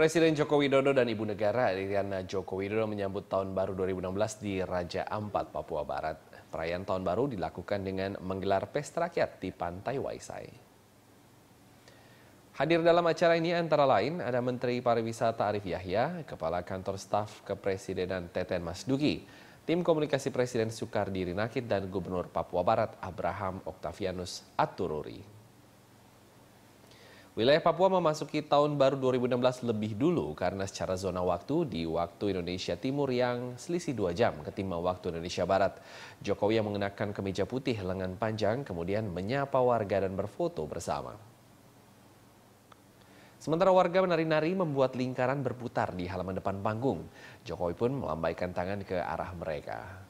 Presiden Joko Widodo dan Ibu Negara Iriana Joko Widodo menyambut Tahun Baru 2016 di Raja Ampat, Papua Barat. Perayaan Tahun Baru dilakukan dengan menggelar pesta rakyat di Pantai Waisai. Hadir dalam acara ini antara lain ada Menteri Pariwisata Arif Yahya, Kepala Kantor Staf Kepresidenan Teten Mas Duki, Tim Komunikasi Presiden Soekardi Rinakit dan Gubernur Papua Barat Abraham Octavianus Atururi. Wilayah Papua memasuki tahun baru 2016 lebih dulu karena secara zona waktu di waktu Indonesia Timur yang selisih dua jam ketimbang waktu Indonesia Barat. Jokowi yang mengenakan kemeja putih lengan panjang kemudian menyapa warga dan berfoto bersama. Sementara warga menari-nari membuat lingkaran berputar di halaman depan panggung. Jokowi pun melambaikan tangan ke arah mereka.